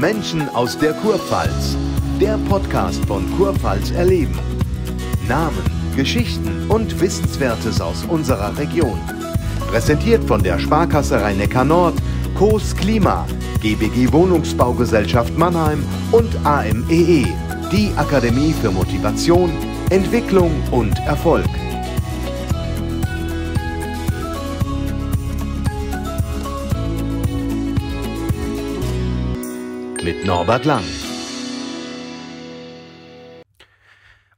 Menschen aus der Kurpfalz. Der Podcast von Kurpfalz erleben. Namen, Geschichten und Wissenswertes aus unserer Region. Präsentiert von der Sparkasse Rhein-Neckar Nord, COS Klima, GBG Wohnungsbaugesellschaft Mannheim und AMEE, e, die Akademie für Motivation, Entwicklung und Erfolg. mit Norbert Lang.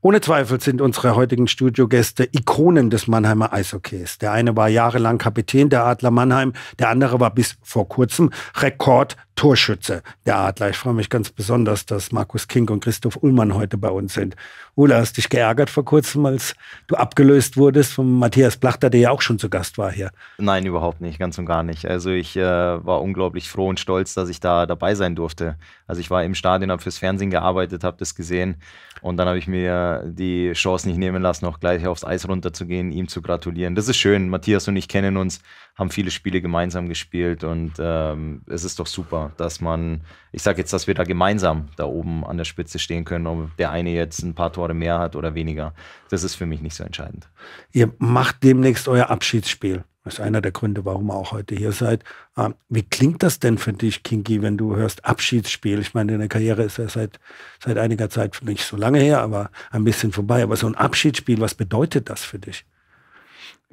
Ohne Zweifel sind unsere heutigen Studiogäste Ikonen des Mannheimer Eishockeys. Der eine war jahrelang Kapitän der Adler Mannheim, der andere war bis vor kurzem Rekord Torschütze der Adler. Ich freue mich ganz besonders, dass Markus King und Christoph Ullmann heute bei uns sind. Ulla, hast dich geärgert vor kurzem, als du abgelöst wurdest von Matthias Blachter, der ja auch schon zu Gast war hier? Nein, überhaupt nicht, ganz und gar nicht. Also ich äh, war unglaublich froh und stolz, dass ich da dabei sein durfte. Also ich war im Stadion, habe fürs Fernsehen gearbeitet, habe das gesehen und dann habe ich mir die Chance nicht nehmen lassen, auch gleich aufs Eis runterzugehen, ihm zu gratulieren. Das ist schön. Matthias und ich kennen uns, haben viele Spiele gemeinsam gespielt und ähm, es ist doch super dass man, ich sage jetzt, dass wir da gemeinsam da oben an der Spitze stehen können, ob der eine jetzt ein paar Tore mehr hat oder weniger. Das ist für mich nicht so entscheidend. Ihr macht demnächst euer Abschiedsspiel. Das ist einer der Gründe, warum ihr auch heute hier seid. Ähm, wie klingt das denn für dich, Kinki, wenn du hörst Abschiedsspiel? Ich meine, deine Karriere ist ja seit, seit einiger Zeit, nicht so lange her, aber ein bisschen vorbei. Aber so ein Abschiedsspiel, was bedeutet das für dich?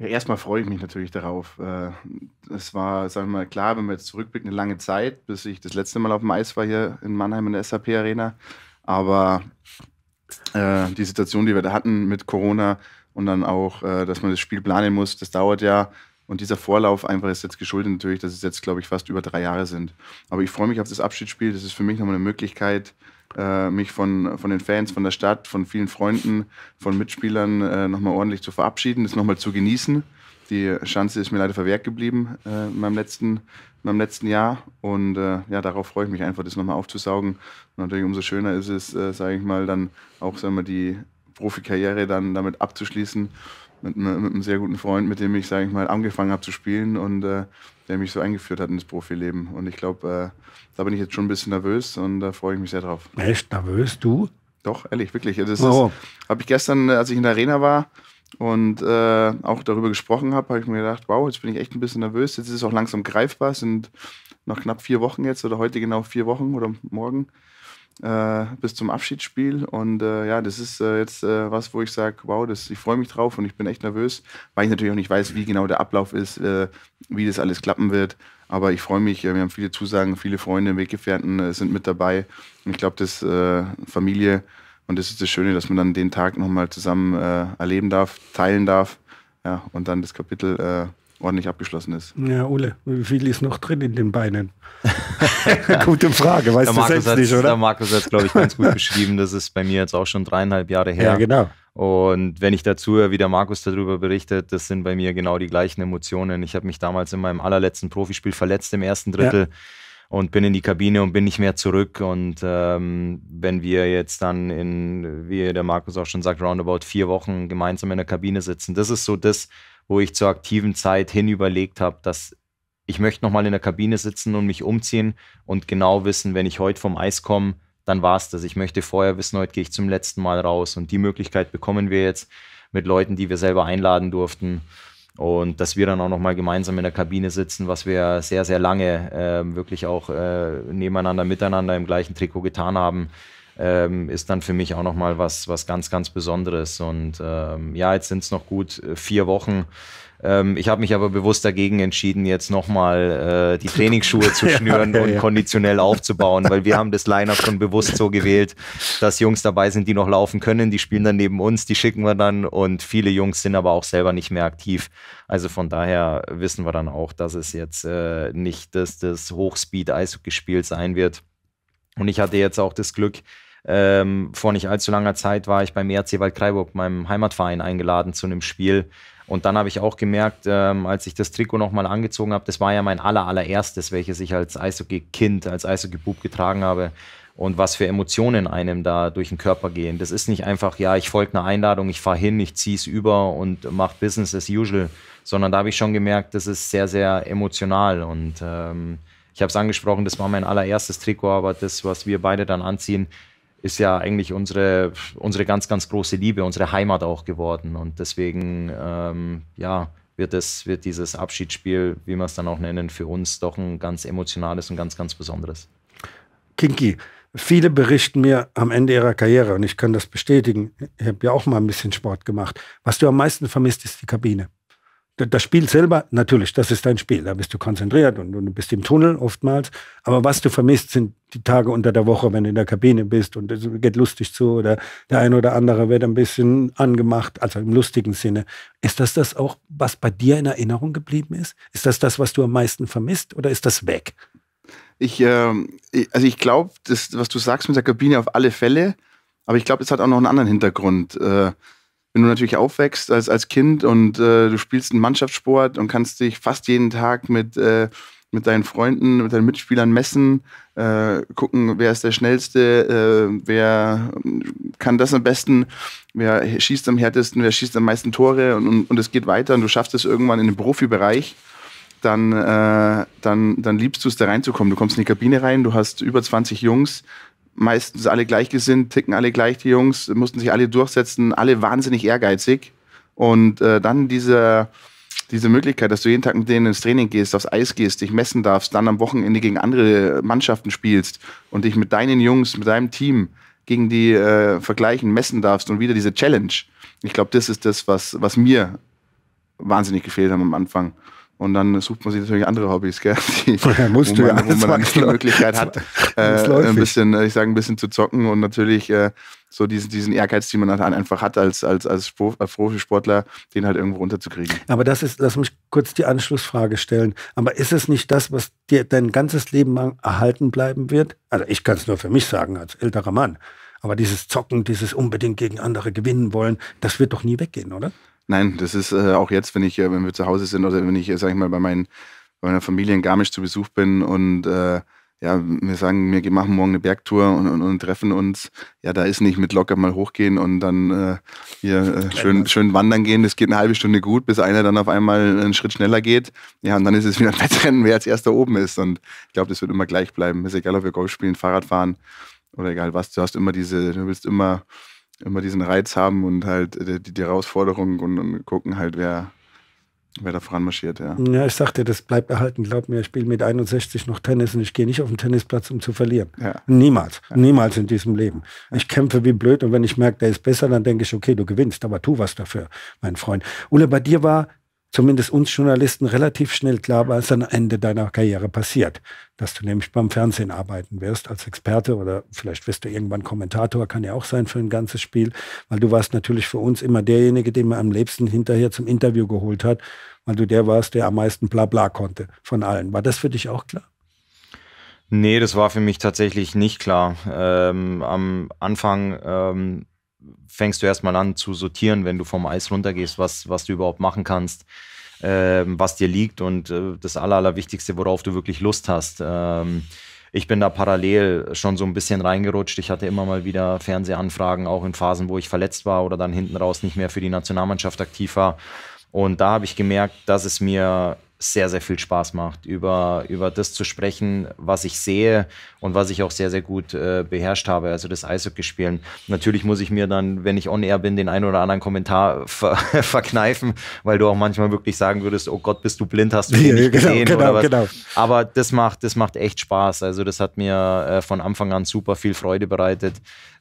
Ja, erstmal freue ich mich natürlich darauf. Äh, es war, sagen wir mal, klar, wenn man jetzt zurückblickt, eine lange Zeit, bis ich das letzte Mal auf dem Eis war hier in Mannheim in der SAP Arena. Aber äh, die Situation, die wir da hatten mit Corona und dann auch, äh, dass man das Spiel planen muss, das dauert ja. Und dieser Vorlauf einfach ist jetzt geschuldet natürlich, dass es jetzt, glaube ich, fast über drei Jahre sind. Aber ich freue mich auf das Abschiedsspiel. Das ist für mich nochmal eine Möglichkeit, äh, mich von, von den Fans, von der Stadt, von vielen Freunden, von Mitspielern äh, nochmal ordentlich zu verabschieden, das nochmal zu genießen. Die Chance ist mir leider verwehrt geblieben äh, in, meinem letzten, in meinem letzten Jahr. Und äh, ja, darauf freue ich mich einfach, das nochmal aufzusaugen. Und natürlich umso schöner ist es, äh, sage ich mal, dann auch sagen wir, die Profikarriere dann damit abzuschließen mit, mit einem sehr guten Freund, mit dem ich, sage ich mal, angefangen habe zu spielen und äh, der mich so eingeführt hat ins Profileben. Und ich glaube, äh, da bin ich jetzt schon ein bisschen nervös und da freue ich mich sehr drauf. Echt nervös, du? Doch, ehrlich, wirklich. Das oh. habe ich gestern, äh, als ich in der Arena war und äh, auch darüber gesprochen habe, habe ich mir gedacht, wow, jetzt bin ich echt ein bisschen nervös. Jetzt ist es auch langsam greifbar. Es sind noch knapp vier Wochen jetzt oder heute genau vier Wochen oder morgen äh, bis zum Abschiedsspiel. Und äh, ja, das ist äh, jetzt äh, was, wo ich sage, wow, das, ich freue mich drauf und ich bin echt nervös, weil ich natürlich auch nicht weiß, wie genau der Ablauf ist, äh, wie das alles klappen wird. Aber ich freue mich, äh, wir haben viele Zusagen, viele Freunde, Weggefährten sind mit dabei. Und ich glaube, das Familie und das ist das Schöne, dass man dann den Tag nochmal zusammen erleben darf, teilen darf. Ja, und dann das Kapitel ordentlich abgeschlossen ist. Ja, Ole, wie viel ist noch drin in den Beinen? Gute Frage, weißt der du Markus selbst nicht, oder? Der Markus hat es, glaube ich, ganz gut beschrieben. Das ist bei mir jetzt auch schon dreieinhalb Jahre her. Ja, genau. Und wenn ich dazu höre, wie der Markus darüber berichtet, das sind bei mir genau die gleichen Emotionen. Ich habe mich damals in meinem allerletzten Profispiel verletzt im ersten Drittel. Ja und bin in die Kabine und bin nicht mehr zurück. Und ähm, wenn wir jetzt dann in, wie der Markus auch schon sagt, roundabout vier Wochen gemeinsam in der Kabine sitzen, das ist so das, wo ich zur aktiven Zeit hin überlegt habe, dass ich möchte nochmal in der Kabine sitzen und mich umziehen und genau wissen, wenn ich heute vom Eis komme, dann war es das. Ich möchte vorher wissen, heute gehe ich zum letzten Mal raus. Und die Möglichkeit bekommen wir jetzt mit Leuten, die wir selber einladen durften. Und dass wir dann auch nochmal gemeinsam in der Kabine sitzen, was wir sehr, sehr lange äh, wirklich auch äh, nebeneinander, miteinander im gleichen Trikot getan haben, ähm, ist dann für mich auch nochmal was, was ganz, ganz Besonderes. Und ähm, ja, jetzt sind es noch gut äh, vier Wochen ähm, ich habe mich aber bewusst dagegen entschieden, jetzt nochmal äh, die Trainingsschuhe zu schnüren ja, ja, ja. und konditionell aufzubauen, weil wir haben das Line-Up schon bewusst so gewählt, dass Jungs dabei sind, die noch laufen können. Die spielen dann neben uns, die schicken wir dann und viele Jungs sind aber auch selber nicht mehr aktiv. Also von daher wissen wir dann auch, dass es jetzt äh, nicht das, das Hochspeed-Eishockey-Spiel sein wird. Und ich hatte jetzt auch das Glück, ähm, vor nicht allzu langer Zeit war ich beim ERC Waldkreiburg, meinem Heimatverein, eingeladen zu einem Spiel, und dann habe ich auch gemerkt, ähm, als ich das Trikot nochmal angezogen habe, das war ja mein aller, allererstes, welches ich als Eishockey-Kind, als Eishockey-Bub getragen habe. Und was für Emotionen einem da durch den Körper gehen. Das ist nicht einfach, ja, ich folge einer Einladung, ich fahre hin, ich ziehe es über und mache Business as usual, sondern da habe ich schon gemerkt, das ist sehr, sehr emotional. Und ähm, ich habe es angesprochen, das war mein allererstes Trikot, aber das, was wir beide dann anziehen, ist ja eigentlich unsere, unsere ganz, ganz große Liebe, unsere Heimat auch geworden. Und deswegen, ähm, ja, wird, es, wird dieses Abschiedsspiel, wie wir es dann auch nennen, für uns doch ein ganz emotionales und ganz, ganz besonderes. Kinki, viele berichten mir am Ende ihrer Karriere, und ich kann das bestätigen, ich habe ja auch mal ein bisschen Sport gemacht, was du am meisten vermisst, ist die Kabine das Spiel selber, natürlich, das ist dein Spiel. Da bist du konzentriert und, und, du bist im Tunnel oftmals. Aber was du vermisst, sind die Tage unter der Woche, wenn du in der Kabine bist und es geht lustig zu oder der eine oder andere wird ein bisschen angemacht, also im lustigen Sinne. Ist das das auch, was bei dir in Erinnerung geblieben ist? Ist das das, was du am meisten vermisst oder ist das weg? Ich, äh, also ich glaube, was du sagst mit der Kabine auf alle Fälle, aber ich glaube, es hat auch noch einen anderen Hintergrund. Äh wenn du natürlich aufwächst als, als Kind und äh, du spielst einen Mannschaftssport und kannst dich fast jeden Tag mit, äh, mit deinen Freunden, mit deinen Mitspielern messen, äh, gucken, wer ist der Schnellste, äh, wer kann das am besten, wer schießt am härtesten, wer schießt am meisten Tore und, und, und es geht weiter und du schaffst es irgendwann in den Profibereich. Dann, äh, dann, dann liebst du es, da reinzukommen. Du kommst in die Kabine rein, du hast über 20 Jungs, meistens alle gleichgesinnt, ticken alle gleich, die Jungs, mussten sich alle durchsetzen, alle wahnsinnig ehrgeizig. Und äh, dann diese, diese Möglichkeit, dass du jeden Tag mit denen ins Training gehst, aufs Eis gehst, dich messen darfst, dann am Wochenende gegen andere Mannschaften spielst und dich mit deinen Jungs, mit deinem Team gegen die äh, vergleichen, messen darfst und wieder diese Challenge. Ich glaube, das ist das, was, was mir wahnsinnig gefehlt hat am Anfang. Und dann sucht man sich natürlich andere Hobbys, gell? Die, ja, musst wo man, ja. wo man die Möglichkeit hat, äh, ein bisschen, äh, ich sage ein bisschen zu zocken und natürlich äh, so diesen, diesen Ehrgeiz, den man halt einfach hat als, als, als Profisportler, den halt irgendwo runterzukriegen. Aber das ist, lass mich kurz die Anschlussfrage stellen. Aber ist es nicht das, was dir dein ganzes Leben lang erhalten bleiben wird? Also ich kann es nur für mich sagen, als älterer Mann. Aber dieses Zocken, dieses unbedingt gegen andere gewinnen wollen, das wird doch nie weggehen, oder? Nein, das ist äh, auch jetzt, wenn ich, äh, wenn wir zu Hause sind oder wenn ich, äh, sag ich mal, bei, meinen, bei meiner Familie in Garmisch zu Besuch bin und äh, ja, wir sagen, wir machen morgen eine Bergtour und, und, und, treffen uns. Ja, da ist nicht mit locker mal hochgehen und dann äh, hier äh, schön, schön wandern gehen. Das geht eine halbe Stunde gut, bis einer dann auf einmal einen Schritt schneller geht. Ja, und dann ist es wieder ein Wettrennen, wer als erster oben ist. Und ich glaube, das wird immer gleich bleiben. Ist egal, ob wir Golf spielen, Fahrrad fahren oder egal was. Du hast immer diese, du willst immer immer diesen Reiz haben und halt äh, die, die Herausforderung und, und, gucken halt, wer, wer da voran marschiert, ja. Ja, ich sagte, das bleibt erhalten. Glaub mir, ich spiele mit 61 noch Tennis und ich gehe nicht auf den Tennisplatz, um zu verlieren. Ja. Niemals. Ja. Niemals in diesem Leben. Ich kämpfe wie blöd und wenn ich merke, der ist besser, dann denke ich, okay, du gewinnst, aber tu was dafür, mein Freund. Ulle, bei dir war zumindest uns Journalisten relativ schnell klar war, was am Ende deiner Karriere passiert, dass du nämlich beim Fernsehen arbeiten wirst als Experte oder vielleicht wirst du irgendwann Kommentator, kann ja auch sein für ein ganzes Spiel, weil du warst natürlich für uns immer derjenige, den man am liebsten hinterher zum Interview geholt hat, weil du der warst, der am meisten Blabla konnte von allen. War das für dich auch klar? Nee, das war für mich tatsächlich nicht klar. Ähm, am Anfang ähm, fängst du erstmal an zu sortieren, wenn du vom Eis runtergehst, was, was du überhaupt machen kannst, ähm, was dir liegt und äh, das Aller, Allerwichtigste, worauf du wirklich Lust hast. Ähm, ich bin da parallel schon so ein bisschen reingerutscht. Ich hatte immer mal wieder Fernsehanfragen, auch in Phasen, wo ich verletzt war oder dann hinten raus nicht mehr für die Nationalmannschaft aktiv war. Und da habe ich gemerkt, dass es mir sehr, sehr viel Spaß macht, über, über das zu sprechen, was ich sehe und was ich auch sehr, sehr gut äh, beherrscht habe, also das Eishockey-Spielen. Natürlich muss ich mir dann, wenn ich on air bin, den einen oder anderen Kommentar ver verkneifen, weil du auch manchmal wirklich sagen würdest, oh Gott, bist du blind, hast du den nicht genau, gesehen genau, oder was. Genau. Aber das macht, das macht echt Spaß. Also das hat mir äh, von Anfang an super viel Freude bereitet,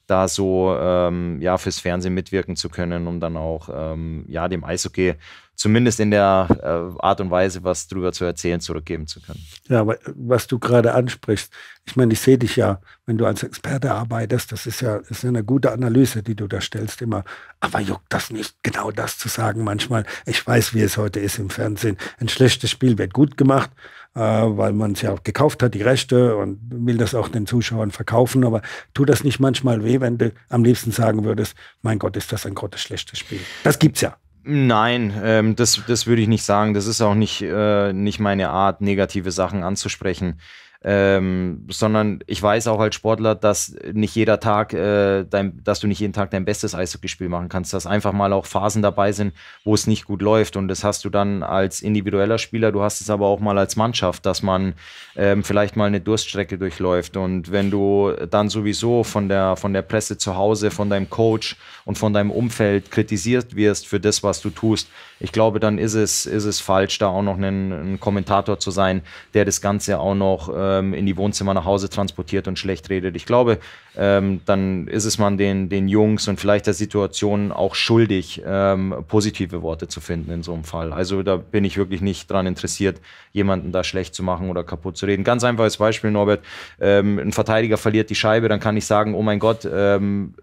da so ähm, ja fürs Fernsehen mitwirken zu können, um dann auch ähm, ja dem Eishockey zumindest in der äh, Art und Weise was drüber zu erzählen zurückgeben zu können. Ja, aber was du gerade ansprichst, ich meine, ich sehe dich ja, wenn du als Experte arbeitest, das ist ja das ist ja eine gute Analyse, die du da stellst immer. Aber juckt das nicht, genau das zu sagen manchmal. Ich weiß, wie es heute ist im Fernsehen. Ein schlechtes Spiel wird gut gemacht äh, weil man es ja auch gekauft hat, die Rechte und will das auch den Zuschauern verkaufen. Aber tut das nicht manchmal weh, wenn du am liebsten sagen würdest, mein Gott, ist das ein grottenschlechtes Spiel. Das gibt's ja. Nein, ähm, das, das würde ich nicht sagen. Das ist auch nicht, äh, nicht meine Art, negative Sachen anzusprechen. Ähm, sondern ich weiß auch als Sportler, dass nicht jeder Tag, äh, dein, dass du nicht jeden Tag dein bestes Eishockeyspiel machen kannst, dass einfach mal auch Phasen dabei sind, wo es nicht gut läuft. Und das hast du dann als individueller Spieler, du hast es aber auch mal als Mannschaft, dass man ähm, vielleicht mal eine Durststrecke durchläuft. Und wenn du dann sowieso von der, von der Presse zu Hause, von deinem Coach und von deinem Umfeld kritisiert wirst für das, was du tust, ich glaube, dann ist es, ist es falsch, da auch noch ein, einen Kommentator zu sein, der das Ganze auch noch äh, ähm, in die Wohnzimmer nach Hause transportiert und schlecht redet. Ich glaube, ähm, dann ist es man den, den Jungs und vielleicht der Situation auch schuldig, ähm, positive Worte zu finden in so einem Fall. Also da bin ich wirklich nicht daran interessiert, jemanden da schlecht zu machen oder kaputt zu reden. Ganz einfaches Beispiel, Norbert. Ähm, ein Verteidiger verliert die Scheibe, dann kann ich sagen, oh mein Gott, ähm,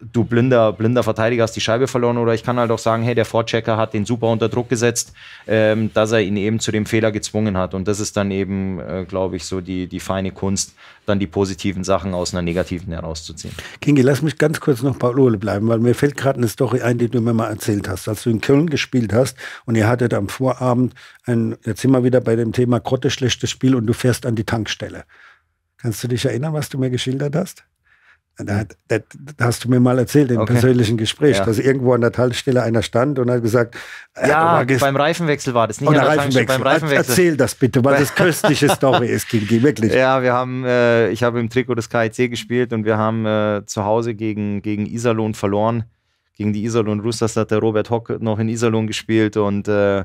du blinder, blinder Verteidiger hast die Scheibe verloren oder ich kann halt auch sagen, hey, der Vorchecker hat den super unter Druck gesetzt, ähm, dass er ihn eben zu dem Fehler gezwungen hat. Und das ist dann eben, äh, glaube ich, so die, die feine Kunst, dann die positiven Sachen aus einer negativen herauszuziehen. Kingi, lass mich ganz kurz noch Paulole bleiben, weil mir fällt gerade eine Story ein, die du mir mal erzählt hast. Als du in Köln gespielt hast und ihr hattet am Vorabend ein, jetzt sind wir wieder bei dem Thema Grotte schlechtes Spiel und du fährst an die Tankstelle. Kannst du dich erinnern, was du mir geschildert hast? Da, da, da, hast du mir mal erzählt im okay. persönlichen Gespräch, ja. dass irgendwo an der Talstelle einer stand und hat gesagt, äh, ja, beim Reifenwechsel war das nicht. Oh, an Reifenwechsel. Beim Reifenwechsel. Erzähl das bitte, weil das köstliche Story ist, Kingi, wirklich. Ja, wir haben, äh, ich habe im Trikot des KIC gespielt und wir haben äh, zu Hause gegen, gegen Iserlohn verloren. Gegen die Iserlohn Russas hat der Robert Hock noch in Iserlohn gespielt und äh,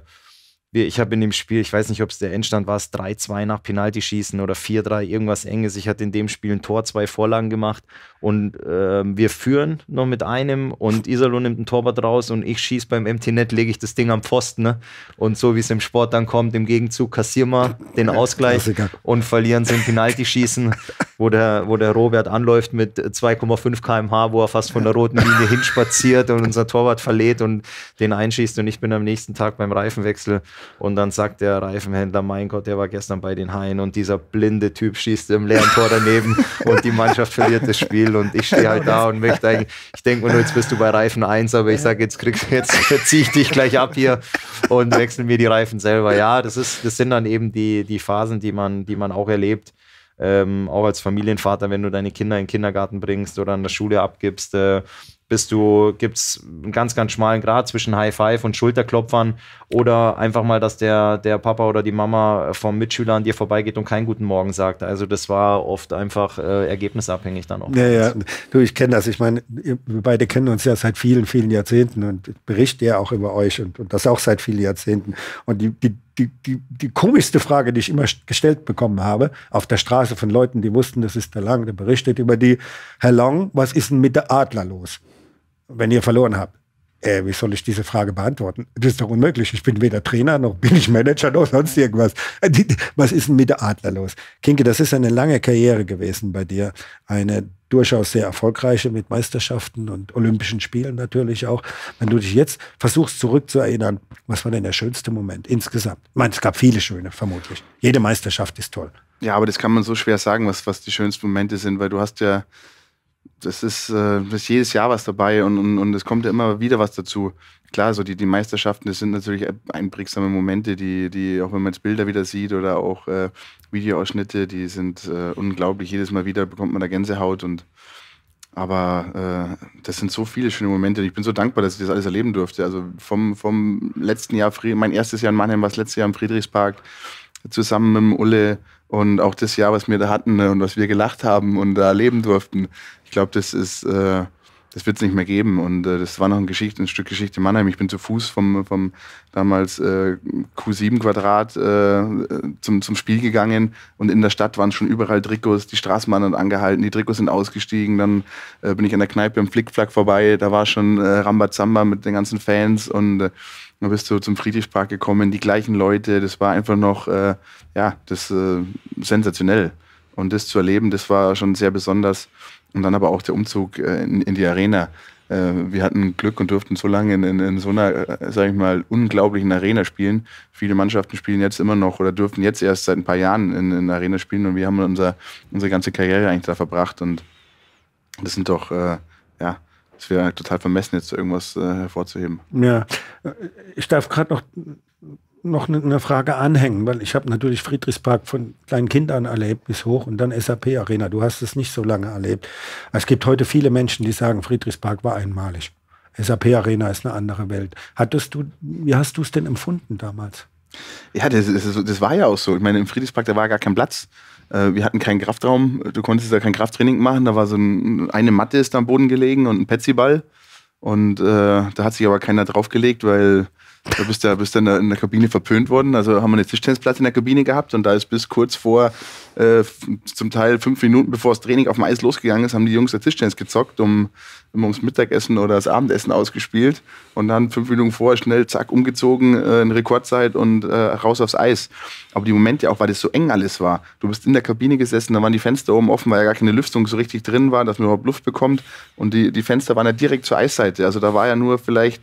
ich habe in dem Spiel, ich weiß nicht, ob es der Endstand war, es 3-2 nach Penaltyschießen oder 4-3, irgendwas Enges. Ich hatte in dem Spiel ein Tor, zwei Vorlagen gemacht und äh, wir führen noch mit einem und Isalo nimmt ein Torwart raus und ich schieße beim MT-Net, lege ich das Ding am Pfosten. Ne? Und so wie es im Sport dann kommt, im Gegenzug kassieren wir den Ausgleich und verlieren so ein Penaltyschießen, wo der, wo der Robert anläuft mit 2,5 km/h, wo er fast von der roten Linie hinspaziert und unser Torwart verlädt und den einschießt und ich bin am nächsten Tag beim Reifenwechsel und dann sagt der Reifenhändler, mein Gott, der war gestern bei den Haien und dieser blinde Typ schießt im leeren Tor daneben und die Mannschaft verliert das Spiel und ich stehe halt da und möchte eigentlich, ich denke mir nur, jetzt bist du bei Reifen 1, aber ich sage, jetzt kriegst jetzt ziehe ich dich gleich ab hier und wechseln mir die Reifen selber. Ja, das ist, das sind dann eben die, die Phasen, die man, die man auch erlebt. Ähm, auch als Familienvater, wenn du deine Kinder in den Kindergarten bringst oder an der Schule abgibst, äh, bist du, gibt's einen ganz, ganz schmalen Grad zwischen High Five und Schulterklopfern oder einfach mal, dass der, der Papa oder die Mama vom Mitschüler an dir vorbeigeht und keinen guten Morgen sagt. Also das war oft einfach äh, ergebnisabhängig dann auch. Ja, ja, du, ich kenne das. Ich meine, wir beide kennen uns ja seit vielen, vielen Jahrzehnten und ich berichte ja auch über euch und, und das auch seit vielen Jahrzehnten. Und die, die, die, die, die komischste Frage, die ich immer gestellt bekommen habe, auf der Straße von Leuten, die wussten, das ist der Lang, der berichtet über die, Herr Long, was ist denn mit der Adler los? wenn ihr verloren habt? Äh, wie soll ich diese Frage beantworten? Das ist doch unmöglich. Ich bin weder Trainer noch bin ich Manager noch sonst irgendwas. Äh, was ist denn mit der Adler los? Kinke, das ist eine lange Karriere gewesen bei dir. Eine durchaus sehr erfolgreiche mit Meisterschaften und Olympischen Spielen natürlich auch. Wenn du dich jetzt versuchst zurückzuerinnern, was war denn der schönste Moment insgesamt? Ich meine, es gab viele schöne, vermutlich. Jede Meisterschaft ist toll. Ja, aber das kann man so schwer sagen, was, was die schönsten Momente sind, weil du hast ja das ist, äh, das ist jedes Jahr was dabei und, und, und es kommt ja immer wieder was dazu. Klar, so die, die Meisterschaften, das sind natürlich einprägsame Momente, die, die auch wenn man jetzt Bilder wieder sieht oder auch äh, Videoausschnitte, die sind äh, unglaublich. Jedes Mal wieder bekommt man da Gänsehaut und aber äh, das sind so viele schöne Momente. und Ich bin so dankbar, dass ich das alles erleben durfte. Also vom, vom letzten Jahr, mein erstes Jahr in Mannheim war das letzte Jahr im Friedrichspark, zusammen mit dem Ulle, und auch das Jahr, was wir da hatten ne, und was wir gelacht haben und da erleben durften, ich glaube, das ist, äh, das wird es nicht mehr geben. Und äh, das war noch ein, Geschichte, ein Stück Geschichte in Mannheim. Ich bin zu Fuß vom, vom damals äh, Q7-Quadrat äh, zum, zum Spiel gegangen und in der Stadt waren schon überall Trikots, die Straßenbahn hat angehalten, die Trikots sind ausgestiegen, dann äh, bin ich an der Kneipe im Flickflack vorbei, da war schon äh, Rambazamba mit den ganzen Fans und äh, dann bist du zum Friedrichspark gekommen, die gleichen Leute, das war einfach noch, äh, ja, das äh, sensationell. Und das zu erleben, das war schon sehr besonders. Und dann aber auch der Umzug äh, in, in, die Arena. Äh, wir hatten Glück und durften so lange in, in, in so einer, äh, sag ich mal, unglaublichen Arena spielen. Viele Mannschaften spielen jetzt immer noch oder dürfen jetzt erst seit ein paar Jahren in, in Arena spielen. Und wir haben unser, unsere ganze Karriere eigentlich da verbracht. Und das sind doch, äh, ja, es wäre total vermessen, jetzt irgendwas äh, hervorzuheben. Ja, ich darf gerade noch, noch eine Frage anhängen, weil ich habe natürlich Friedrichspark von kleinen Kindern erlebt bis hoch und dann SAP Arena. Du hast es nicht so lange erlebt. Es gibt heute viele Menschen, die sagen, Friedrichspark war einmalig. SAP Arena ist eine andere Welt. Hattest du, wie hast du es denn empfunden damals? Ja, das, das, das, war ja auch so. Ich meine, im Friedrichspark, da war gar kein Platz. Äh, wir hatten keinen Kraftraum. Du konntest da kein Krafttraining machen. Da war so ein, eine Matte ist am Boden gelegen und ein Petsyball. ball und äh, da hat sich aber keiner draufgelegt, weil da bist du bist dann in der Kabine verpönt worden. Also haben wir eine Tischtennisplatte in der Kabine gehabt und da ist bis kurz vor, äh, zum Teil fünf Minuten bevor das Training auf dem Eis losgegangen ist, haben die Jungs der Tischtennis gezockt, um, um ums Mittagessen oder das Abendessen ausgespielt und dann fünf Minuten vorher schnell zack umgezogen äh, in Rekordzeit und äh, raus aufs Eis. Aber die Momente auch, weil das so eng alles war. Du bist in der Kabine gesessen, da waren die Fenster oben offen, weil ja gar keine Lüftung so richtig drin war, dass man überhaupt Luft bekommt und die, die Fenster waren ja direkt zur Eisseite. Also da war ja nur vielleicht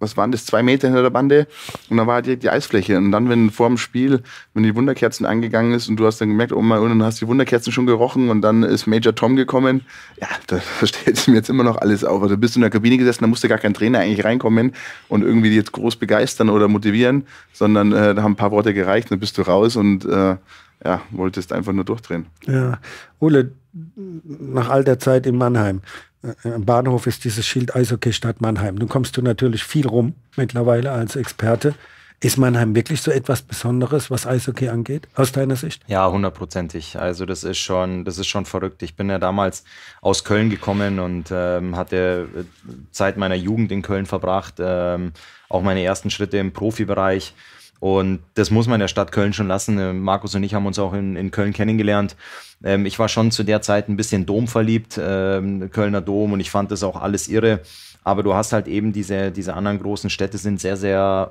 was waren das, zwei Meter hinter der Bande und dann war direkt die Eisfläche. Und dann, wenn vor dem Spiel, wenn die Wunderkerzen angegangen ist und du hast dann gemerkt, oh mein, und dann hast die Wunderkerzen schon gerochen und dann ist Major Tom gekommen, ja, da stellt sich mir jetzt immer noch alles auf. Also bist du in der Kabine gesessen, da musste gar kein Trainer eigentlich reinkommen und irgendwie jetzt groß begeistern oder motivieren, sondern äh, da haben ein paar Worte gereicht, dann bist du raus und äh, ja, wolltest einfach nur durchdrehen. Ja, Ole, nach all der Zeit in Mannheim, äh, am Bahnhof ist dieses Schild Eishockey Stadt Mannheim. Nun kommst du natürlich viel rum mittlerweile als Experte. Ist Mannheim wirklich so etwas Besonderes, was Eishockey angeht, aus deiner Sicht? Ja, hundertprozentig. Also das ist schon, das ist schon verrückt. Ich bin ja damals aus Köln gekommen und ähm, hatte äh, Zeit meiner Jugend in Köln verbracht, ähm, auch meine ersten Schritte im Profibereich und das muss man der Stadt Köln schon lassen. Äh, Markus und ich haben uns auch in, in Köln kennengelernt. Ähm, ich war schon zu der Zeit ein bisschen domverliebt, ähm, Kölner Dom, und ich fand das auch alles irre. Aber du hast halt eben diese, diese anderen großen Städte sind sehr, sehr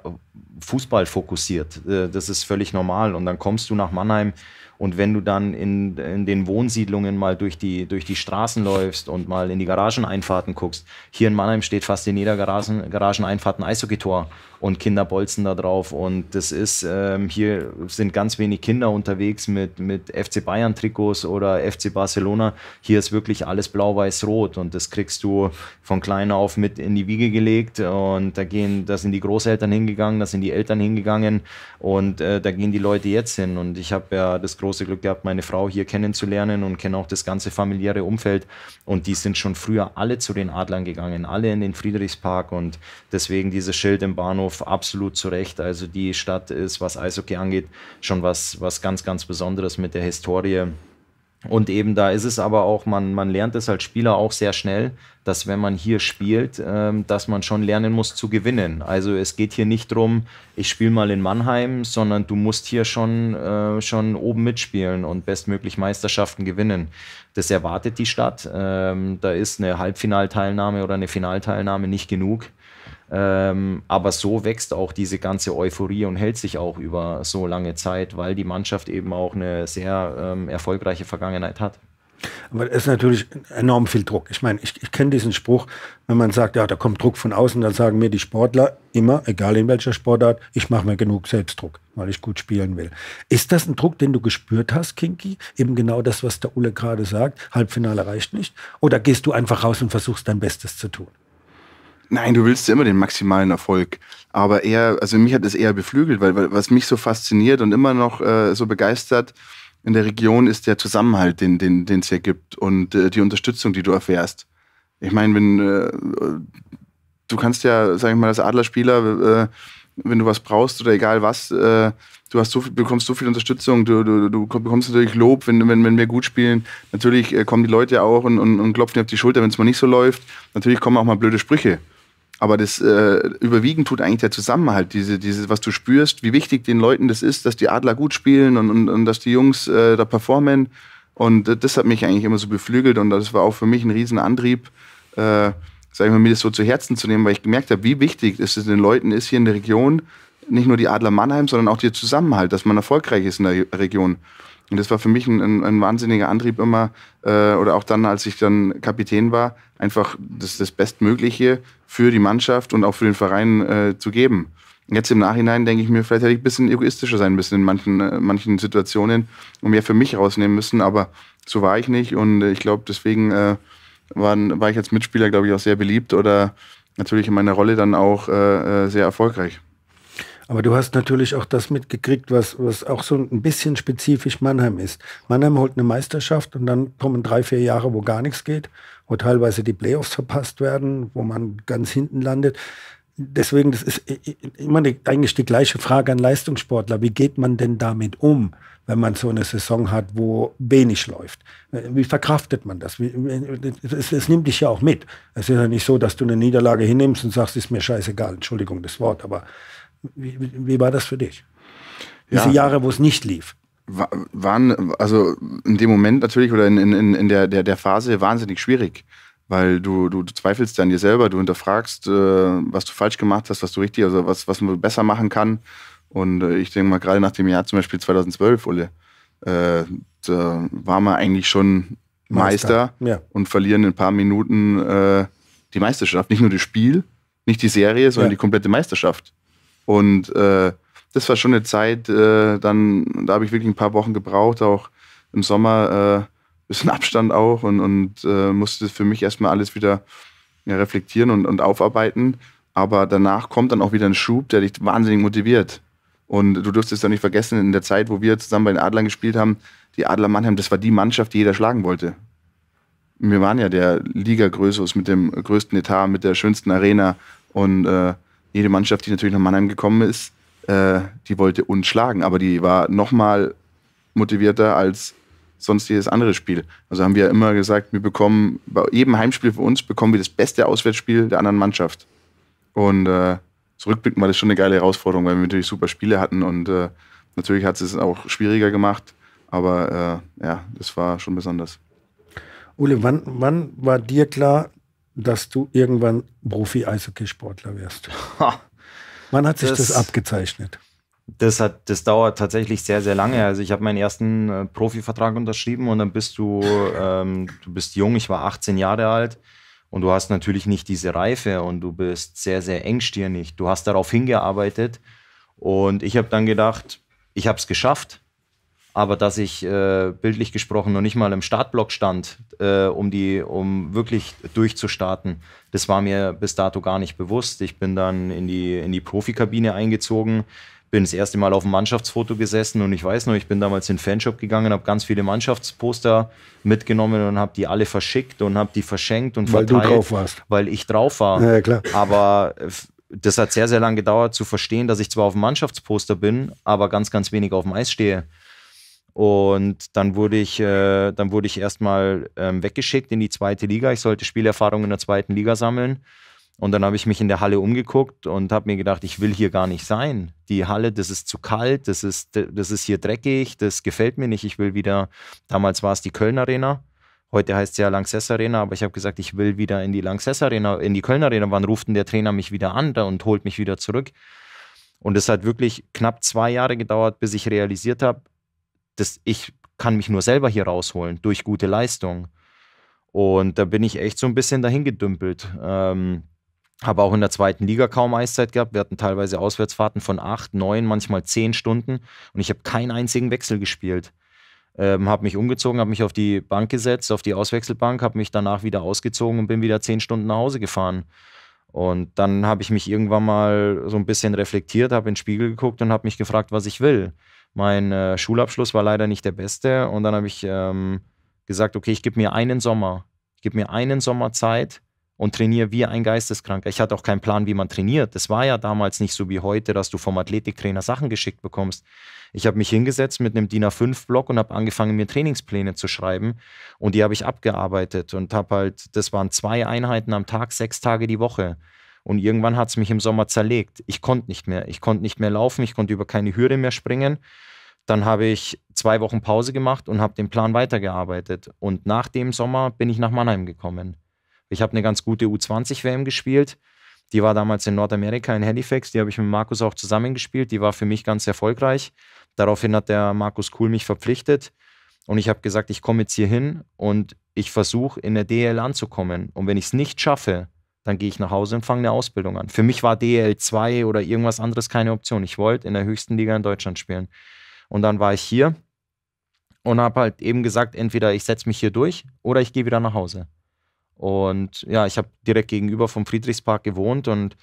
fußballfokussiert. Äh, das ist völlig normal. Und dann kommst du nach Mannheim und wenn du dann in, in den Wohnsiedlungen mal durch die, durch die Straßen läufst und mal in die Garageneinfahrten guckst, hier in Mannheim steht fast in jeder Garagen, Garageneinfahrt ein Eishockeytor und Kinderbolzen da drauf. Und das ist, ähm, hier sind ganz wenig Kinder unterwegs mit, mit FC Bayern-Trikots oder FC Barcelona. Hier ist wirklich alles blau-weiß-rot und das kriegst du von klein auf mit in die Wiege gelegt. Und da gehen, da sind die Großeltern hingegangen, da sind die Eltern hingegangen und äh, da gehen die Leute jetzt hin. Und ich habe ja das große Glück gehabt, meine Frau hier kennenzulernen und kenne auch das ganze familiäre Umfeld. Und die sind schon früher alle zu den Adlern gegangen, alle in den Friedrichspark und deswegen dieses Schild im Bahnhof Bahnhof absolut zu Recht. Also die Stadt ist, was Eishockey angeht, schon was, was ganz, ganz Besonderes mit der Historie. Und eben da ist es aber auch, man, man lernt es als Spieler auch sehr schnell, dass wenn man hier spielt, ähm, dass man schon lernen muss zu gewinnen. Also es geht hier nicht darum, ich spiele mal in Mannheim, sondern du musst hier schon, äh, schon oben mitspielen und bestmöglich Meisterschaften gewinnen. Das erwartet die Stadt. Ähm, da ist eine Halbfinalteilnahme oder eine Finalteilnahme nicht genug. Ähm, aber so wächst auch diese ganze Euphorie und hält sich auch über so lange Zeit, weil die Mannschaft eben auch eine sehr ähm, erfolgreiche Vergangenheit hat. Aber es ist natürlich enorm viel Druck. Ich meine, ich, ich kenne diesen Spruch, wenn man sagt, ja, da kommt Druck von außen, dann sagen mir die Sportler immer, egal in welcher Sportart, ich mache mir genug Selbstdruck, weil ich gut spielen will. Ist das ein Druck, den du gespürt hast, Kinki? Eben genau das, was der Ulle gerade sagt, Halbfinale reicht nicht? Oder gehst du einfach raus und versuchst dein Bestes zu tun? Nein, du willst ja immer den maximalen Erfolg. Aber eher, also mich hat es eher beflügelt, weil, weil, was mich so fasziniert und immer noch äh, so begeistert in der Region ist der Zusammenhalt, den es den, hier gibt und äh, die Unterstützung, die du erfährst. Ich meine, wenn äh, du kannst ja, sag ich mal, als Adlerspieler, äh, wenn du was brauchst oder egal was, äh, du hast so viel, bekommst so viel Unterstützung, du, du, du bekommst natürlich Lob, wenn, wenn, wenn wir gut spielen. Natürlich äh, kommen die Leute ja auch und, und, und klopfen dir auf die Schulter, wenn es mal nicht so läuft. Natürlich kommen auch mal blöde Sprüche aber das äh, überwiegend tut eigentlich der Zusammenhalt, diese, dieses, was du spürst, wie wichtig den Leuten das ist, dass die Adler gut spielen und, und, und dass die Jungs äh, da performen. Und äh, das hat mich eigentlich immer so beflügelt und das war auch für mich ein riesen Antrieb, äh, sag ich mal, mir das so zu Herzen zu nehmen, weil ich gemerkt habe, wie wichtig es den Leuten ist hier in der Region, nicht nur die Adler Mannheim, sondern auch der Zusammenhalt, dass man erfolgreich ist in der Region. Und das war für mich ein, ein, ein wahnsinniger Antrieb immer, äh, oder auch dann, als ich dann Kapitän war, einfach das, das Bestmögliche für die Mannschaft und auch für den Verein äh, zu geben. Jetzt im Nachhinein denke ich mir, vielleicht hätte ich ein bisschen egoistischer sein müssen in manchen, äh, manchen Situationen und mehr für mich rausnehmen müssen, aber so war ich nicht und ich glaube, deswegen äh, waren, war ich als Mitspieler, glaube ich, auch sehr beliebt oder natürlich in meiner Rolle dann auch äh, äh sehr erfolgreich. Aber du hast natürlich auch das mitgekriegt, was, was auch so ein bisschen spezifisch Mannheim ist. Mannheim holt eine Meisterschaft und dann kommen drei, vier Jahre, wo gar nichts geht, wo teilweise die Playoffs verpasst werden, wo man ganz hinten landet. Deswegen, das ist immer die, eigentlich die gleiche Frage an Leistungssportler. Wie geht man denn damit um, wenn man so eine Saison hat, wo wenig läuft? Wie verkraftet man das? Es nimmt dich ja auch mit. Es ist ja nicht so, dass du eine Niederlage hinnimmst und sagst, ist mir scheißegal. Entschuldigung, das Wort, aber wie, wie war das für dich? Ja. Diese Jahre, wo es nicht lief? waren, also in dem Moment natürlich oder in, in, in der, der, der Phase wahnsinnig schwierig, weil du, du, du zweifelst an dir selber, du hinterfragst, äh, was du falsch gemacht hast, was du richtig, also was, was man besser machen kann. Und äh, ich denke mal, gerade nach dem Jahr zum Beispiel 2012, Ulle, äh, da war man eigentlich schon Meister, Meister ja. und verlieren in ein paar Minuten äh, die Meisterschaft. Nicht nur das Spiel, nicht die Serie, sondern ja. die komplette Meisterschaft. Und äh, das war schon eine Zeit, äh, dann, da habe ich wirklich ein paar Wochen gebraucht, auch im Sommer äh, bisschen Abstand auch und, und äh, musste für mich erstmal alles wieder ja, reflektieren und, und aufarbeiten. Aber danach kommt dann auch wieder ein Schub, der dich wahnsinnig motiviert. Und du dürftest ja nicht vergessen, in der Zeit, wo wir zusammen bei den Adlern gespielt haben, die Adler Mannheim, das war die Mannschaft, die jeder schlagen wollte. Wir waren ja der Liga-Größus mit dem größten Etat, mit der schönsten Arena. Und äh, jede Mannschaft, die natürlich nach Mannheim gekommen ist, äh, die wollte uns schlagen, aber die war nochmal motivierter als sonst jedes andere Spiel. Also haben wir ja immer gesagt, wir bekommen bei jedem Heimspiel für uns bekommen wir das beste Auswärtsspiel der anderen Mannschaft. Und äh, zurückblickend war das schon eine geile Herausforderung, weil wir natürlich super Spiele hatten und äh, natürlich hat es es auch schwieriger gemacht, aber äh, ja, das war schon besonders. Ule, wann, wann war dir klar, dass du irgendwann Profi-Eishockeysportler wirst? Wann hat sich das, das, abgezeichnet? Das, hat, das dauert tatsächlich sehr, sehr lange. Also ich habe meinen ersten äh, Profivertrag unterschrieben und dann bist du, ähm, du bist jung, ich war 18 Jahre alt und du hast natürlich nicht diese Reife und du bist sehr, sehr engstirnig. Du hast darauf hingearbeitet und ich habe dann gedacht, ich habe es geschafft aber dass ich äh, bildlich gesprochen noch nicht mal im Startblock stand, äh, um, die, um wirklich durchzustarten, das war mir bis dato gar nicht bewusst. Ich bin dann in die, in die Profikabine eingezogen, bin das erste Mal auf dem Mannschaftsfoto gesessen und ich weiß noch, ich bin damals in den Fanshop gegangen, habe ganz viele Mannschaftsposter mitgenommen und habe die alle verschickt und habe die verschenkt und weil verteilt. Weil du drauf warst. Weil ich drauf war. Ja, klar. Aber das hat sehr, sehr lange gedauert zu verstehen, dass ich zwar auf dem Mannschaftsposter bin, aber ganz, ganz wenig auf dem Eis stehe. Und dann wurde ich, äh, ich erstmal ähm, weggeschickt in die zweite Liga. Ich sollte Spielerfahrung in der zweiten Liga sammeln. Und dann habe ich mich in der Halle umgeguckt und habe mir gedacht, ich will hier gar nicht sein. Die Halle, das ist zu kalt, das ist, das ist hier dreckig, das gefällt mir nicht. Ich will wieder, damals war es die Köln Arena, heute heißt es ja Langsess Arena, aber ich habe gesagt, ich will wieder in die Langsess Arena, in die Köln Arena. Wann ruft denn der Trainer mich wieder an und holt mich wieder zurück? Und es hat wirklich knapp zwei Jahre gedauert, bis ich realisiert habe, das, ich kann mich nur selber hier rausholen durch gute Leistung. Und da bin ich echt so ein bisschen dahingedümpelt. Ähm, habe auch in der zweiten Liga kaum Eiszeit gehabt. Wir hatten teilweise Auswärtsfahrten von acht, neun, manchmal zehn Stunden. Und ich habe keinen einzigen Wechsel gespielt. Ähm, habe mich umgezogen, habe mich auf die Bank gesetzt, auf die Auswechselbank, habe mich danach wieder ausgezogen und bin wieder zehn Stunden nach Hause gefahren. Und dann habe ich mich irgendwann mal so ein bisschen reflektiert, habe in den Spiegel geguckt und habe mich gefragt, was ich will. Mein äh, Schulabschluss war leider nicht der beste und dann habe ich ähm, gesagt, okay, ich gebe mir einen Sommer, ich gebe mir einen Sommer Zeit und trainiere wie ein Geisteskranker. Ich hatte auch keinen Plan, wie man trainiert. Das war ja damals nicht so wie heute, dass du vom Athletiktrainer Sachen geschickt bekommst. Ich habe mich hingesetzt mit einem DIN A5-Block und habe angefangen, mir Trainingspläne zu schreiben. Und die habe ich abgearbeitet und habe halt, das waren zwei Einheiten am Tag, sechs Tage die Woche. Und irgendwann hat es mich im Sommer zerlegt. Ich konnte nicht mehr. Ich konnte nicht mehr laufen, ich konnte über keine Hürde mehr springen. Dann habe ich zwei Wochen Pause gemacht und habe den Plan weitergearbeitet. Und nach dem Sommer bin ich nach Mannheim gekommen. Ich habe eine ganz gute U20-WM gespielt. Die war damals in Nordamerika in Halifax. Die habe ich mit Markus auch zusammengespielt. Die war für mich ganz erfolgreich. Daraufhin hat der Markus Kuhl mich verpflichtet. Und ich habe gesagt, ich komme jetzt hier hin und ich versuche in der DL anzukommen. Und wenn ich es nicht schaffe, dann gehe ich nach Hause und fange eine Ausbildung an. Für mich war DL2 oder irgendwas anderes keine Option. Ich wollte in der höchsten Liga in Deutschland spielen. Und dann war ich hier und habe halt eben gesagt, entweder ich setze mich hier durch oder ich gehe wieder nach Hause. Und ja, ich habe direkt gegenüber vom Friedrichspark gewohnt und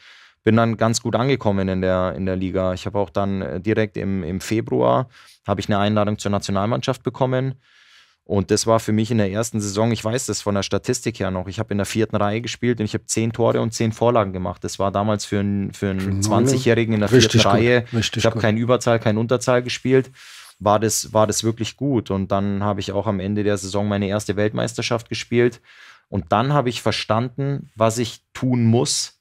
bin dann ganz gut angekommen in der, in der Liga. Ich habe auch dann äh, direkt im, im Februar habe ich eine Einladung zur Nationalmannschaft bekommen und das war für mich in der ersten Saison, ich weiß das von der Statistik her noch, ich habe in der vierten Reihe gespielt und ich habe zehn Tore und zehn Vorlagen gemacht. Das war damals für einen, für einen 20-Jährigen in der vierten gut, Reihe. Ich habe kein Überzahl, kein Unterzahl gespielt. War das, war das wirklich gut. Und dann habe ich auch am Ende der Saison meine erste Weltmeisterschaft gespielt. Und dann habe ich verstanden, was ich tun muss,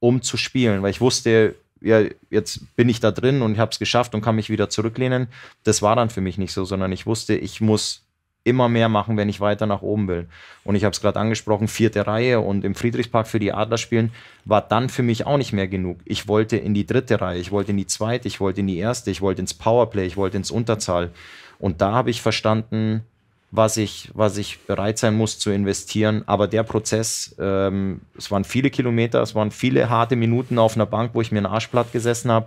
um zu spielen. Weil ich wusste, ja, jetzt bin ich da drin und ich habe es geschafft und kann mich wieder zurücklehnen. Das war dann für mich nicht so, sondern ich wusste, ich muss immer mehr machen, wenn ich weiter nach oben will. Und ich habe es gerade angesprochen, vierte Reihe und im Friedrichspark für die Adler spielen, war dann für mich auch nicht mehr genug. Ich wollte in die dritte Reihe, ich wollte in die zweite, ich wollte in die erste, ich wollte ins Powerplay, ich wollte ins Unterzahl. Und da habe ich verstanden, was ich, was ich bereit sein muss zu investieren. Aber der Prozess, ähm, es waren viele Kilometer, es waren viele harte Minuten auf einer Bank, wo ich mir einen Arsch platt gesessen habe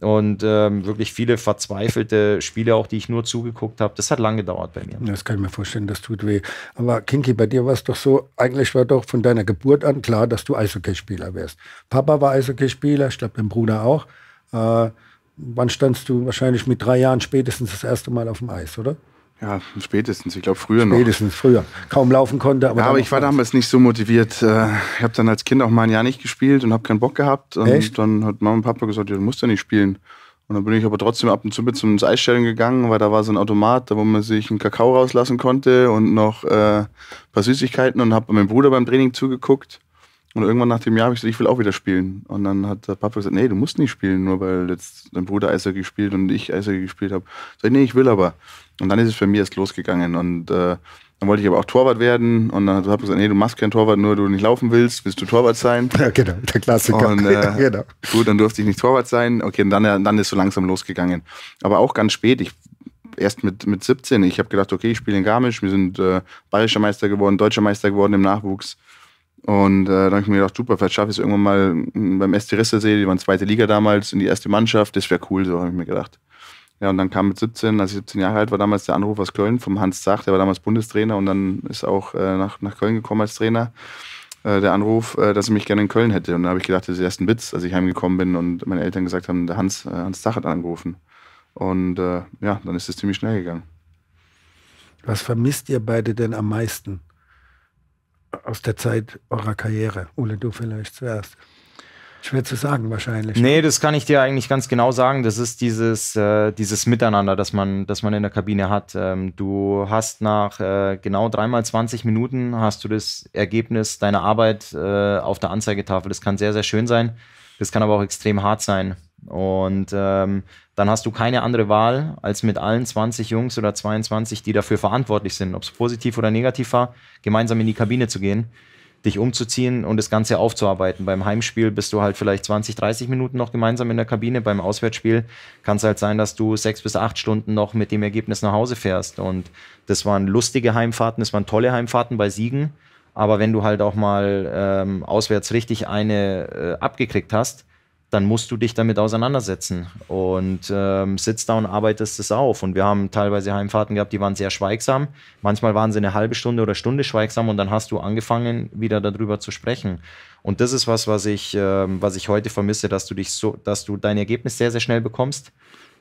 und ähm, wirklich viele verzweifelte Spiele, auch die ich nur zugeguckt habe. Das hat lange gedauert bei mir. Das kann ich mir vorstellen, das tut weh. Aber Kinki, bei dir war es doch so, eigentlich war doch von deiner Geburt an klar, dass du Eishockeyspieler wärst. Papa war Eishockeyspieler, ich glaube, dein Bruder auch. Äh, wann standst du wahrscheinlich mit drei Jahren spätestens das erste Mal auf dem Eis, oder? Ja, spätestens, ich glaube früher noch. Spätestens früher. Kaum laufen konnte. Aber, ja, aber ich war damals nicht so motiviert. Äh, ich habe dann als Kind auch mal ein Jahr nicht gespielt und habe keinen Bock gehabt. Und Echt? dann hat Mama und Papa gesagt, ja, du musst ja nicht spielen. Und dann bin ich aber trotzdem ab und zu mit zum Eisstellen gegangen, weil da war so ein Automat, da wo man sich einen Kakao rauslassen konnte und noch äh, ein paar Süßigkeiten und habe meinem Bruder beim Training zugeguckt. Und irgendwann nach dem Jahr habe ich gesagt, ich will auch wieder spielen. Und dann hat der Papa gesagt, nee, du musst nicht spielen, nur weil jetzt dein Bruder Eishockey gespielt und ich Eishockey gespielt habe. Sag ich, nee, ich will aber. Und dann ist es für mich erst losgegangen. Und äh, dann wollte ich aber auch Torwart werden. Und dann habe ich gesagt, nee, du machst kein Torwart, nur du nicht laufen willst, willst du Torwart sein. Ja, genau, der Klassiker. Und, äh, ja, genau. Gut, dann durfte ich nicht Torwart sein. Okay, und dann, dann ist es so langsam losgegangen. Aber auch ganz spät. Ich erst mit, mit 17. Ich habe gedacht, okay, ich spiele in Garmisch. Wir sind äh, bayerischer Meister geworden, deutscher Meister geworden im Nachwuchs. Und äh, dann habe ich mir gedacht, super, vielleicht schaffe ich es irgendwann mal hm, beim SC Rissersee, die waren zweite Liga damals, in die erste Mannschaft. Das wäre cool, so habe ich mir gedacht. Ja, und dann kam mit 17, als ich 17 Jahre alt war, damals der Anruf aus Köln vom Hans Zach, der war damals Bundestrainer und dann ist auch äh, nach, nach Köln gekommen als Trainer. Äh, der Anruf, äh, dass ich mich gerne in Köln hätte. Und da habe ich gedacht, das ist erst ein Witz, als ich heimgekommen bin und meine Eltern gesagt haben, der Hans, äh, Hans Zach hat angerufen. Und ja, dann ist es ziemlich schnell gegangen. Was vermisst ihr beide denn am meisten aus der Zeit eurer Karriere? Ole, du vielleicht zuerst. Schwer zu sagen wahrscheinlich. Nee, ne? das kann ich dir eigentlich ganz genau sagen. Das ist dieses, äh, dieses Miteinander, das man, das man in der Kabine hat. Ähm, du hast nach äh, genau dreimal 20 Minuten hast du das Ergebnis deiner Arbeit äh, auf der Anzeigetafel. Das kann sehr, sehr schön sein. Das kann aber auch extrem hart sein. Und ähm, dann hast du keine andere Wahl, als mit allen 20 Jungs oder 22, die dafür verantwortlich sind, ob es positiv oder negativ war, gemeinsam in die Kabine zu gehen dich umzuziehen und das Ganze aufzuarbeiten. Beim Heimspiel bist du halt vielleicht 20, 30 Minuten noch gemeinsam in der Kabine. Beim Auswärtsspiel kann es halt sein, dass du sechs bis acht Stunden noch mit dem Ergebnis nach Hause fährst. Und das waren lustige Heimfahrten, das waren tolle Heimfahrten bei Siegen. Aber wenn du halt auch mal ähm, auswärts richtig eine äh, abgekriegt hast, dann musst du dich damit auseinandersetzen und ähm, sitzt da und arbeitest es auf. Und wir haben teilweise Heimfahrten gehabt, die waren sehr schweigsam. Manchmal waren sie eine halbe Stunde oder Stunde schweigsam und dann hast du angefangen, wieder darüber zu sprechen. Und das ist was, was ich, ähm, was ich heute vermisse, dass du dich so, dass du dein Ergebnis sehr, sehr schnell bekommst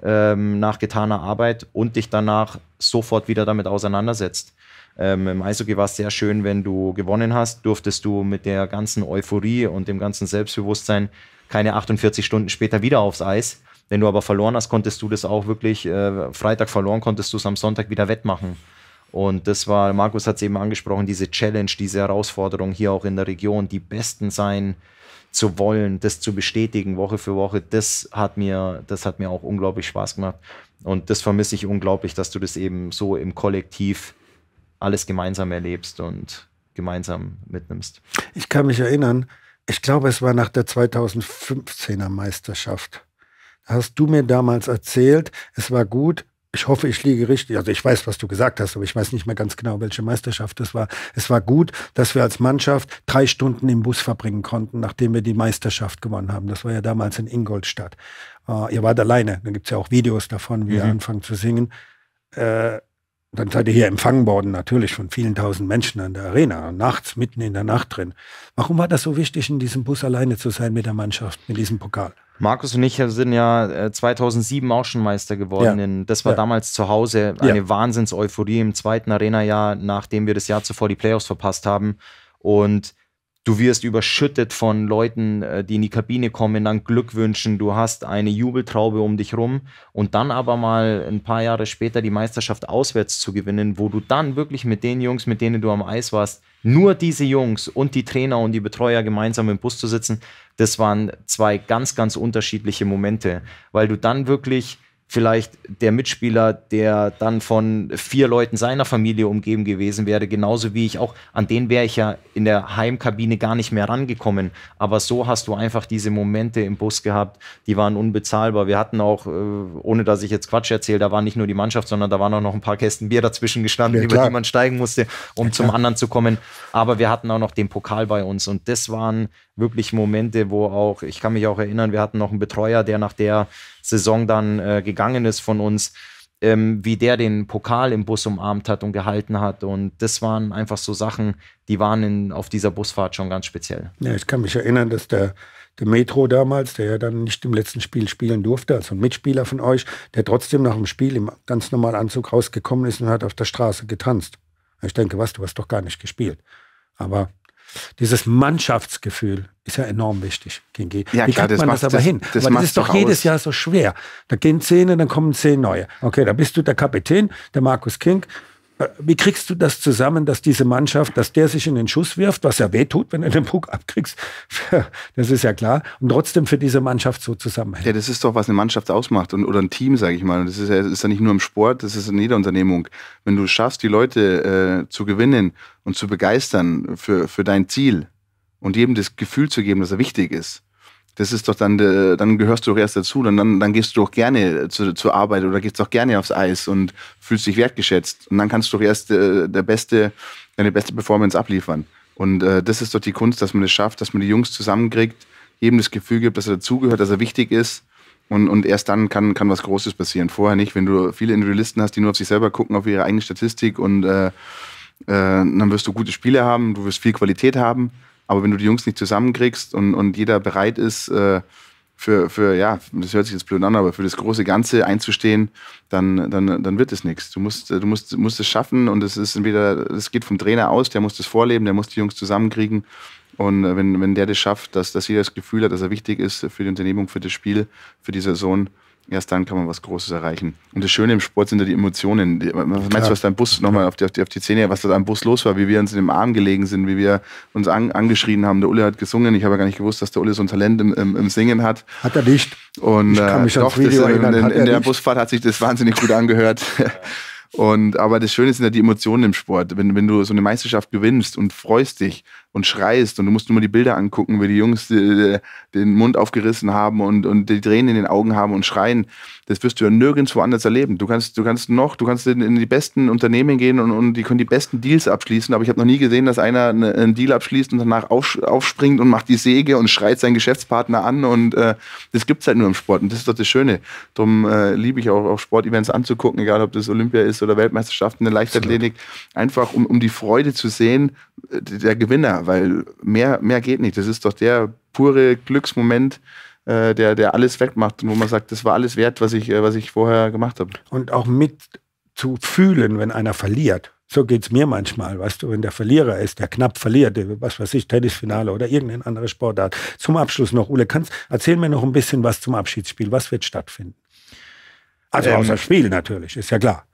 ähm, nach getaner Arbeit und dich danach sofort wieder damit auseinandersetzt. Ähm, Im Eishockey war es sehr schön, wenn du gewonnen hast, durftest du mit der ganzen Euphorie und dem ganzen Selbstbewusstsein keine 48 Stunden später wieder aufs Eis. Wenn du aber verloren hast, konntest du das auch wirklich, äh, Freitag verloren, konntest du es am Sonntag wieder wettmachen. Und das war, Markus hat es eben angesprochen, diese Challenge, diese Herausforderung hier auch in der Region, die Besten sein zu wollen, das zu bestätigen Woche für Woche, das hat mir, das hat mir auch unglaublich Spaß gemacht. Und das vermisse ich unglaublich, dass du das eben so im Kollektiv alles gemeinsam erlebst und gemeinsam mitnimmst. Ich kann mich erinnern, ich glaube, es war nach der 2015er Meisterschaft. Hast du mir damals erzählt, es war gut, ich hoffe, ich liege richtig. Also ich weiß, was du gesagt hast, aber ich weiß nicht mehr ganz genau, welche Meisterschaft das war. Es war gut, dass wir als Mannschaft drei Stunden im Bus verbringen konnten, nachdem wir die Meisterschaft gewonnen haben. Das war ja damals in Ingolstadt. Uh, ihr wart alleine. Da gibt's ja auch Videos davon, wie mhm. ihr anfangen zu singen. Äh, und dann seid ihr hier empfangen worden, natürlich von vielen tausend Menschen an der Arena, nachts, mitten in der Nacht drin. Warum war das so wichtig, in diesem Bus alleine zu sein mit der Mannschaft, mit diesem Pokal? Markus und ich sind ja 2007 äh, auch schon Meister geworden. Ja. Das war ja. damals zu Hause eine ja. Wahnsinns-Euphorie im zweiten Arena-Jahr, nachdem wir das Jahr zuvor die Playoffs verpasst haben. Und Du wirst überschüttet von Leuten, äh, die in die Kabine kommen, dann Glück wünschen. Du hast eine Jubeltraube um dich rum. Und dann aber mal ein paar Jahre später die Meisterschaft auswärts zu gewinnen, wo du dann wirklich mit den Jungs, mit denen du am Eis warst, nur diese Jungs und die Trainer und die Betreuer gemeinsam im Bus zu sitzen, das waren zwei ganz, ganz unterschiedliche Momente, weil du dann wirklich vielleicht der Mitspieler, der dann von vier Leuten seiner Familie umgeben gewesen wäre, genauso wie ich auch, an den wäre ich ja in der Heimkabine gar nicht mehr rangekommen. Aber so hast du einfach diese Momente im Bus gehabt, die waren unbezahlbar. Wir hatten auch, äh, ohne dass ich jetzt Quatsch erzähle, da war nicht nur die Mannschaft, sondern da waren auch noch ein paar Kästen Bier dazwischen gestanden, ja, über die man steigen musste, um ja, zum anderen zu kommen. Aber wir hatten auch noch den Pokal bei uns und das waren wirklich Momente, wo auch, ich kann mich auch erinnern, wir hatten noch einen Betreuer, der nach der Saison dann äh, gegangen ist von uns, ähm, wie der den Pokal im Bus umarmt hat und gehalten hat. Und das waren einfach so Sachen, die waren in, auf dieser Busfahrt schon ganz speziell. Ja, ich kann mich erinnern, dass der, der Metro damals, der ja dann nicht im letzten Spiel spielen durfte, also ein Mitspieler von euch, der trotzdem nach dem Spiel im ganz normalen Anzug rausgekommen ist und hat auf der Straße getanzt. Ich denke, was, du hast doch gar nicht gespielt. Aber dieses Mannschaftsgefühl ist ja enorm wichtig, Kingi. Ja, Wie klar, kriegt man das, das aber das, hin? Das, aber das ist doch aus. jedes Jahr so schwer. Da gehen zehn und dann kommen zehn neue. Okay, da bist du der Kapitän, der Markus King, äh, wie kriegst du das zusammen, dass diese Mannschaft, dass der sich in den Schuss wirft, was ja wehtut, wenn du den Puck abkriegst? das ist ja klar. Und trotzdem für diese Mannschaft so zusammenhält. Ja, das ist doch, was eine Mannschaft ausmacht und, oder ein Team, sage ich mal. Das ist ja, ist ja nicht nur im Sport, das ist in jeder Unternehmung. Wenn du schaffst, die Leute äh, zu gewinnen und zu begeistern für, für dein Ziel und jedem das Gefühl zu geben, dass er wichtig ist, das ist doch dann, äh, dann gehörst du doch erst dazu. Dann, dann, dann gehst du doch gerne zu, zur Arbeit oder gehst doch gerne aufs Eis und fühlst dich wertgeschätzt. Und dann kannst du doch erst äh, der beste, deine beste Performance abliefern. Und äh, das ist doch die Kunst, dass man es das schafft, dass man die Jungs zusammenkriegt, jedem das Gefühl gibt, dass er dazugehört, dass er wichtig ist. Und, und erst dann kann, kann was Großes passieren. Vorher nicht, wenn du viele Individualisten hast, die nur auf sich selber gucken, auf ihre eigene Statistik und äh, äh dann wirst du gute Spiele haben, du wirst viel Qualität haben, aber wenn du die Jungs nicht zusammenkriegst und, und jeder bereit ist, äh, für, für, ja, das hört sich jetzt blöd an, aber für das große Ganze einzustehen, dann, dann, dann wird es nichts. Du musst, du musst, musst es schaffen und es ist entweder, es geht vom Trainer aus, der muss das vorleben, der muss die Jungs zusammenkriegen. Und äh, wenn, wenn der das schafft, dass, dass jeder das Gefühl hat, dass er wichtig ist für die Unternehmung, für das Spiel, für die Saison, erst dann kann man was Großes erreichen. Und das Schöne im Sport sind ja die Emotionen. was meinst du, was dein Bus, nochmal auf die, auf, die, auf die Szene, was da am Bus los war, wie wir uns in dem Arm gelegen sind, wie wir uns an, angeschrien haben. Der Ulle hat gesungen. Ich habe ja gar nicht gewusst, dass der Ulle so ein Talent im, im, im Singen hat. Hat er nicht. Und ich äh, kann mich äh, doch, das, äh, erinnern, in, in, in der nicht. Busfahrt hat sich das wahnsinnig gut angehört. Und aber das Schöne sind ja die Emotionen im Sport. Wenn, wenn du so eine Meisterschaft gewinnst und freust dich, und schreist und du musst nur mal die Bilder angucken, wie die Jungs äh, äh, den Mund aufgerissen haben und, und die Tränen in den Augen haben und schreien. Das wirst du ja nirgendwo anders erleben. Du kannst, du kannst noch, du kannst in, in die besten Unternehmen gehen und, und die können die besten Deals abschließen, aber ich habe noch nie gesehen, dass einer eine, einen Deal abschließt und danach auf, aufspringt und macht die Säge und schreit seinen Geschäftspartner an und äh, das gibt's halt nur im Sport und das ist doch das Schöne. Darum äh, liebe ich auch, auch Sportevents anzugucken, egal ob das Olympia ist oder Weltmeisterschaften in der Leichtathletik, einfach um, um die Freude zu sehen, der Gewinner, weil mehr, mehr geht nicht. Das ist doch der pure Glücksmoment, äh, der, der alles wegmacht und wo man sagt, das war alles wert, was ich, äh, was ich vorher gemacht habe. Und auch mit zu fühlen, wenn einer verliert. So geht es mir manchmal, weißt du, wenn der Verlierer ist, der knapp verliert, was weiß ich, Tennisfinale oder irgendein anderes Sportart. Zum Abschluss noch, Ule, kannst, erzähl mir noch ein bisschen was zum Abschiedsspiel. Was wird stattfinden? Also ähm, außer Spiel natürlich, ist ja klar.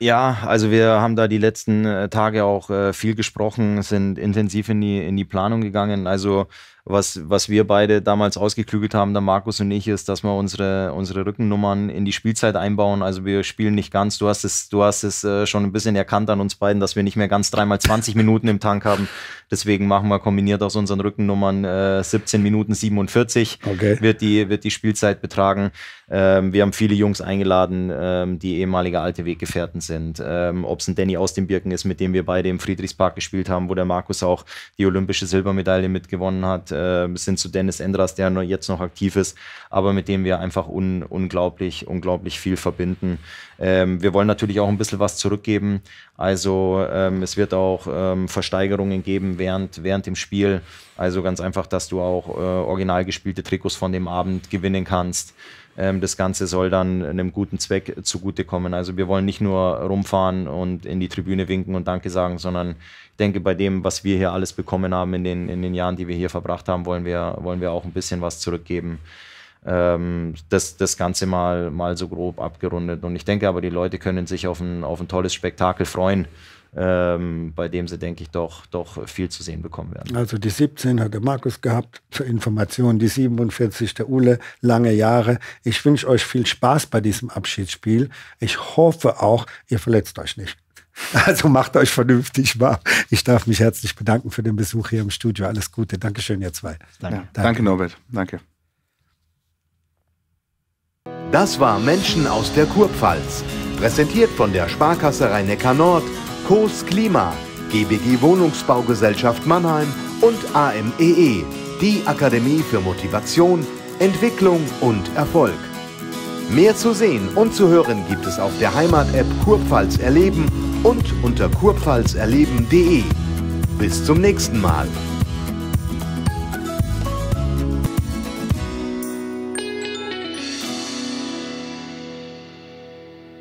Ja, also wir haben da die letzten äh, Tage auch äh, viel gesprochen, sind intensiv in die, in die Planung gegangen. Also was, was wir beide damals ausgeklügelt haben, der Markus und ich, ist, dass wir unsere, unsere Rückennummern in die Spielzeit einbauen. Also wir spielen nicht ganz, du hast es, du hast es äh, schon ein bisschen erkannt an uns beiden, dass wir nicht mehr ganz dreimal 20 Minuten im Tank haben. Deswegen machen wir kombiniert aus unseren Rückennummern äh, 17 Minuten 47 okay. wird, die, wird die Spielzeit betragen. Ähm, wir haben viele Jungs eingeladen, ähm, die ehemalige alte Weggefährten sind. Ähm, Ob es ein Danny aus dem Birken ist, mit dem wir beide im Friedrichspark gespielt haben, wo der Markus auch die olympische Silbermedaille mitgewonnen hat bis ähm, hin zu Dennis Endras, der noch, jetzt noch aktiv ist, aber mit dem wir einfach un, unglaublich, unglaublich viel verbinden. Ähm, wir wollen natürlich auch ein bisschen was zurückgeben. Also ähm, es wird auch ähm, Versteigerungen geben während, während dem Spiel. Also ganz einfach, dass du auch äh, original gespielte Trikots von dem Abend gewinnen kannst. Ähm, das Ganze soll dann einem guten Zweck zugutekommen. Also wir wollen nicht nur rumfahren und in die Tribüne winken und Danke sagen, sondern ich denke, bei dem, was wir hier alles bekommen haben in den, in den Jahren, die wir hier verbracht haben, wollen wir, wollen wir auch ein bisschen was zurückgeben. Ähm, das, das Ganze mal, mal so grob abgerundet. Und ich denke aber, die Leute können sich auf ein, auf ein tolles Spektakel freuen ähm, bei dem sie, denke ich, doch, doch viel zu sehen bekommen werden. Also die 17 hat der Markus gehabt, zur Information, die 47 der Ule, lange Jahre. Ich wünsche euch viel Spaß bei diesem Abschiedsspiel. Ich hoffe auch, ihr verletzt euch nicht. Also macht euch vernünftig wahr. Ich darf mich herzlich bedanken für den Besuch hier im Studio. Alles Gute. Dankeschön, ihr zwei. Danke, ja. Danke. Danke Norbert. Danke. Das war Menschen aus der Kurpfalz. Präsentiert von der Sparkasse Rhein-Neckar-Nord COS Klima, GBG Wohnungsbaugesellschaft Mannheim und AMEE, e, die Akademie für Motivation, Entwicklung und Erfolg. Mehr zu sehen und zu hören gibt es auf der Heimat-App Kurpfalz Erleben und unter kurpfalzerleben.de. Bis zum nächsten Mal.